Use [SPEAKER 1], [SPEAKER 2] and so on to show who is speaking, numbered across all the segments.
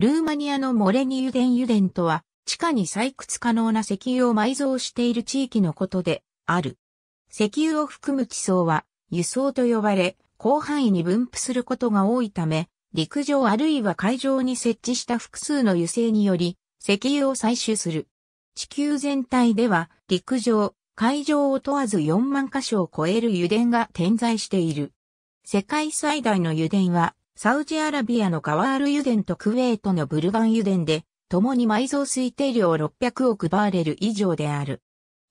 [SPEAKER 1] ルーマニアのモレニ油田油田とは、地下に採掘可能な石油を埋蔵している地域のことで、ある。石油を含む地層は、輸送と呼ばれ、広範囲に分布することが多いため、陸上あるいは海上に設置した複数の油性により、石油を採取する。地球全体では、陸上、海上を問わず4万箇所を超える油田が点在している。世界最大の油田は、サウジアラビアのカワール油田とクウェートのブルガン油田で、共に埋蔵推定量600億バーレル以上である。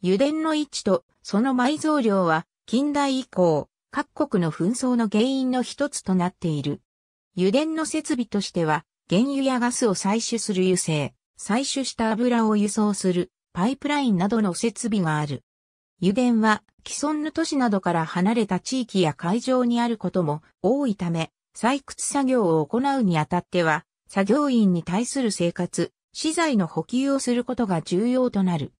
[SPEAKER 1] 油田の位置とその埋蔵量は近代以降、各国の紛争の原因の一つとなっている。油田の設備としては、原油やガスを採取する油性、採取した油を輸送するパイプラインなどの設備がある。油田は既存の都市などから離れた地域や海上にあることも多いため、採掘作業を行うにあたっては、作業員に対する生活、資材の補給をすることが重要となる。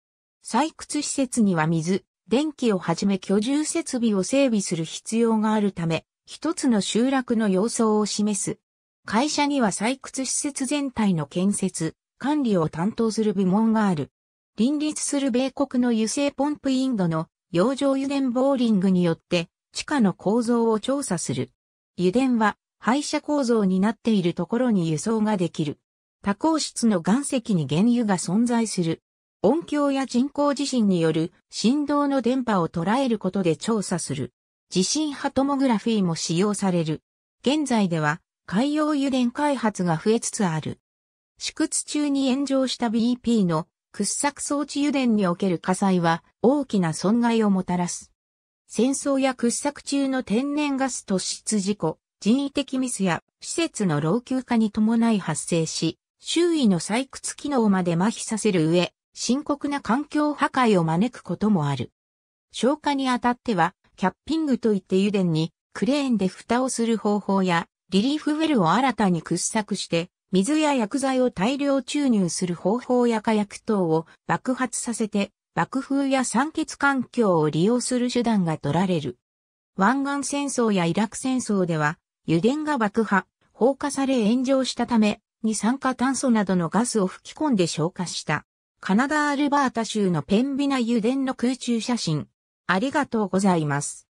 [SPEAKER 1] 採掘施設には水、電気をはじめ居住設備を整備する必要があるため、一つの集落の様相を示す。会社には採掘施設全体の建設、管理を担当する部門がある。林立する米国の油性ポンプインドの洋上油田ボーリングによって地下の構造を調査する。油田は廃車構造になっているところに輸送ができる。多孔質の岩石に原油が存在する。音響や人工地震による振動の電波を捉えることで調査する。地震波トモグラフィーも使用される。現在では海洋油田開発が増えつつある。縮屈中に炎上した BP の掘削装置油田における火災は大きな損害をもたらす。戦争や掘削中の天然ガス突出事故、人為的ミスや施設の老朽化に伴い発生し、周囲の採掘機能まで麻痺させる上、深刻な環境破壊を招くこともある。消火にあたっては、キャッピングといって油田にクレーンで蓋をする方法や、リリーフウェルを新たに掘削して、水や薬剤を大量注入する方法や火薬等を爆発させて、爆風や酸欠環境を利用する手段が取られる。湾岸戦争やイラク戦争では、油田が爆破、放火され炎上したため、二酸化炭素などのガスを吹き込んで消火した。カナダ・アルバータ州のペンビナ油田の空中写真。ありがとうございます。